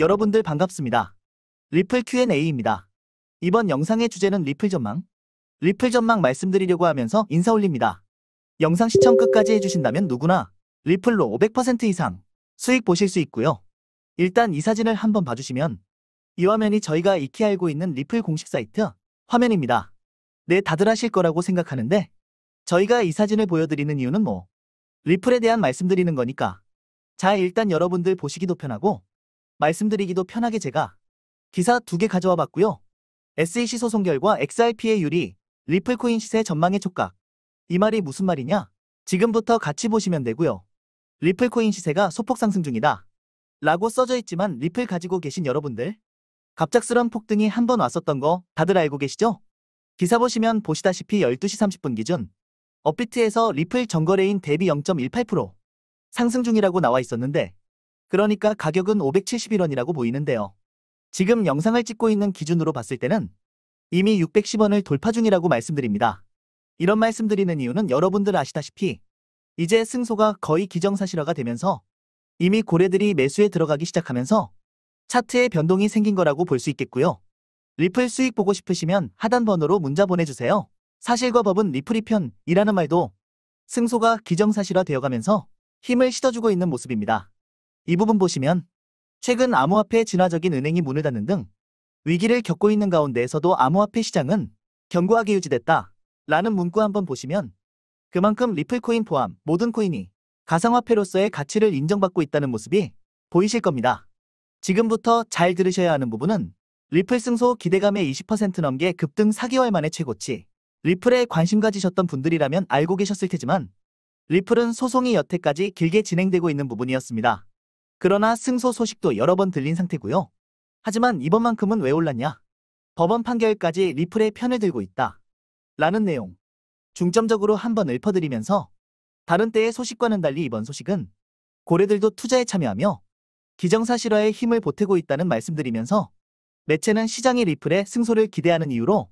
여러분들 반갑습니다. 리플 Q&A입니다. 이번 영상의 주제는 리플 전망, 리플 전망 말씀드리려고 하면서 인사 올립니다. 영상 시청 끝까지 해주신다면 누구나 리플로 500% 이상 수익 보실 수 있고요. 일단 이 사진을 한번 봐주시면 이 화면이 저희가 익히 알고 있는 리플 공식 사이트 화면입니다. 네, 다들 하실 거라고 생각하는데 저희가 이 사진을 보여드리는 이유는 뭐 리플에 대한 말씀드리는 거니까 자, 일단 여러분들 보시기도 편하고 말씀드리기도 편하게 제가 기사 두 개 가져와 봤고요. SEC 소송 결과 XRP의 유리, 리플코인 시세 전망의 촉각. 이 말이 무슨 말이냐? 지금부터 같이 보시면 되고요. 리플코인 시세가 소폭 상승 중이다. 라고 써져 있지만 리플 가지고 계신 여러분들 갑작스런 폭등이 한 번 왔었던 거 다들 알고 계시죠? 기사 보시면 보시다시피 12시 30분 기준 업비트에서 리플 정거래인 대비 0.18% 상승 중이라고 나와 있었는데 그러니까 가격은 571원이라고 보이는데요. 지금 영상을 찍고 있는 기준으로 봤을 때는 이미 610원을 돌파 중이라고 말씀드립니다. 이런 말씀드리는 이유는 여러분들 아시다시피 이제 승소가 거의 기정사실화가 되면서 이미 고래들이 매수에 들어가기 시작하면서 차트에 변동이 생긴 거라고 볼 수 있겠고요. 리플 수익 보고 싶으시면 하단 번호로 문자 보내주세요. 사실과 법은 리플이 편이라는 말도 승소가 기정사실화 되어가면서 힘을 실어주고 있는 모습입니다. 이 부분 보시면 최근 암호화폐 진화적인 은행이 문을 닫는 등 위기를 겪고 있는 가운데에서도 암호화폐 시장은 견고하게 유지됐다 라는 문구 한번 보시면 그만큼 리플코인 포함 모든 코인이 가상화폐로서의 가치를 인정받고 있다는 모습이 보이실 겁니다. 지금부터 잘 들으셔야 하는 부분은 리플 승소 기대감의 20% 넘게 급등 4개월 만에 최고치 리플에 관심 가지셨던 분들이라면 알고 계셨을 테지만 리플은 소송이 여태까지 길게 진행되고 있는 부분이었습니다. 그러나 승소 소식도 여러 번 들린 상태고요. 하지만 이번만큼은 왜 올랐냐? 법원 판결까지 리플의 편을 들고 있다. 라는 내용. 중점적으로 한번 읊어드리면서 다른 때의 소식과는 달리 이번 소식은 고래들도 투자에 참여하며 기정사실화에 힘을 보태고 있다는 말씀드리면서 매체는 시장이 리플의 승소를 기대하는 이유로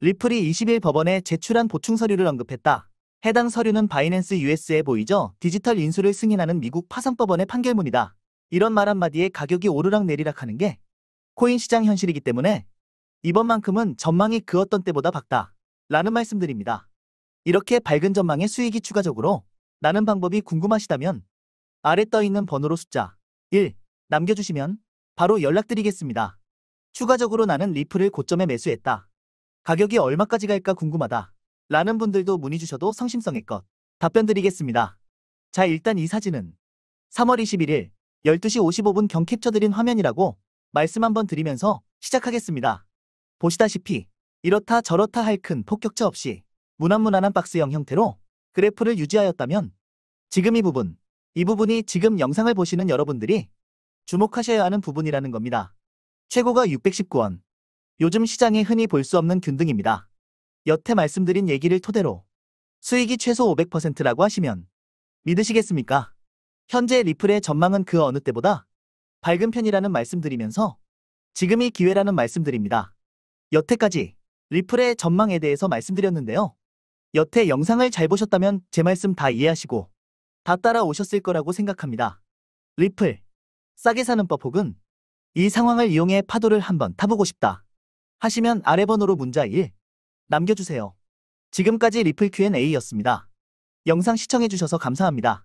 리플이 20일 법원에 제출한 보충 서류를 언급했다. 해당 서류는 바이낸스 US에 보이죠 디지털 인수를 승인하는 미국 파산법원의 판결문이다. 이런 말 한마디에 가격이 오르락내리락 하는 게 코인 시장 현실이기 때문에 이번만큼은 전망이 그 어떤 때보다 밝다 라는 말씀드립니다. 이렇게 밝은 전망에 수익이 추가적으로 나는 방법이 궁금하시다면 아래 떠있는 번호로 숫자 1 남겨주시면 바로 연락드리겠습니다. 추가적으로 나는 리플을 고점에 매수했다. 가격이 얼마까지 갈까 궁금하다. 라는 분들도 문의 주셔도 성심성의껏 답변 드리겠습니다. 자 일단 이 사진은 3월 21일 12시 55분 경 캡처드린 화면이라고 말씀 한번 드리면서 시작하겠습니다. 보시다시피 이렇다 저렇다 할 큰 폭격체 없이 무난무난한 박스형 형태로 그래프를 유지하였다면 지금 이 부분, 이 부분이 지금 영상을 보시는 여러분들이 주목하셔야 하는 부분이라는 겁니다. 최고가 619원. 요즘 시장에 흔히 볼 수 없는 균등입니다. 여태 말씀드린 얘기를 토대로 수익이 최소 500%라고 하시면 믿으시겠습니까? 현재 리플의 전망은 그 어느 때보다 밝은 편이라는 말씀드리면서 지금이 기회라는 말씀드립니다. 여태까지 리플의 전망에 대해서 말씀드렸는데요. 여태 영상을 잘 보셨다면 제 말씀 다 이해하시고 다 따라오셨을 거라고 생각합니다. 리플, 싸게 사는 법 혹은 이 상황을 이용해 파도를 한번 타보고 싶다 하시면 아래 번호로 문자 1 남겨주세요. 지금까지 리플 Q&A였습니다. 영상 시청해주셔서 감사합니다.